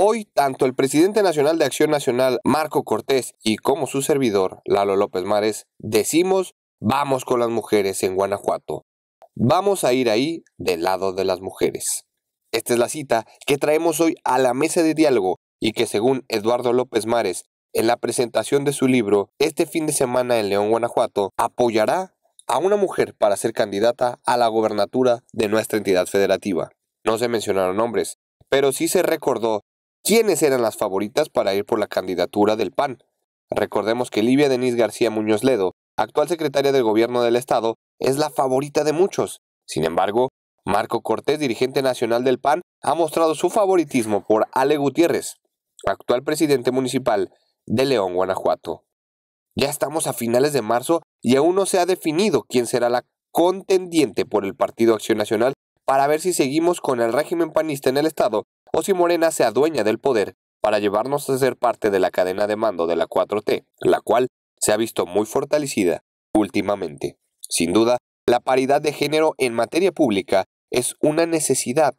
Hoy, tanto el presidente nacional de Acción Nacional, Marco Cortés, y como su servidor, Lalo López Mares, decimos, vamos con las mujeres en Guanajuato. Vamos a ir ahí del lado de las mujeres. Esta es la cita que traemos hoy a la mesa de diálogo y que según Eduardo López Mares, en la presentación de su libro este fin de semana en León, Guanajuato, apoyará a una mujer para ser candidata a la gobernatura de nuestra entidad federativa. No se mencionaron nombres, pero sí se recordó quiénes eran las favoritas para ir por la candidatura del PAN. Recordemos que Livia Denise García Muñoz Ledo, actual secretaria del Gobierno del Estado, es la favorita de muchos. Sin embargo, Marco Cortés, dirigente nacional del PAN, ha mostrado su favoritismo por Ale Gutiérrez, actual presidente municipal de León, Guanajuato. Ya estamos a finales de marzo y aún no se ha definido quién será la contendiente por el Partido Acción Nacional para ver si seguimos con el régimen panista en el Estado o si Morena se adueña del poder para llevarnos a ser parte de la cadena de mando de la 4T, la cual se ha visto muy fortalecida últimamente. Sin duda, la paridad de género en materia pública es una necesidad,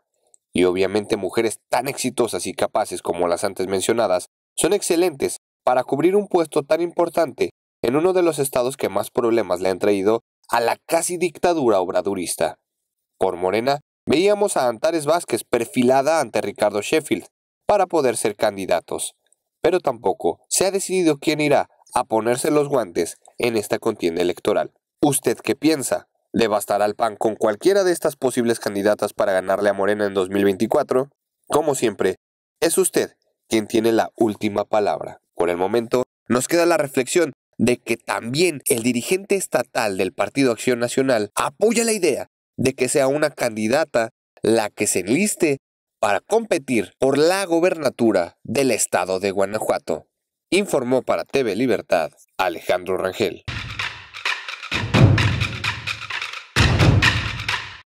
y obviamente mujeres tan exitosas y capaces como las antes mencionadas son excelentes para cubrir un puesto tan importante en uno de los estados que más problemas le han traído a la casi dictadura obradurista. Por Morena, veíamos a Antares Vázquez perfilada ante Ricardo Sheffield para poder ser candidatos, pero tampoco se ha decidido quién irá a ponerse los guantes en esta contienda electoral. ¿Usted qué piensa? ¿Le bastará al PAN con cualquiera de estas posibles candidatas para ganarle a Morena en 2024? Como siempre, es usted quien tiene la última palabra. Por el momento, nos queda la reflexión de que también el dirigente estatal del Partido Acción Nacional apoya la idea de que sea una candidata la que se enliste para competir por la gobernatura del estado de Guanajuato, informó para TV Libertad Alejandro Rangel.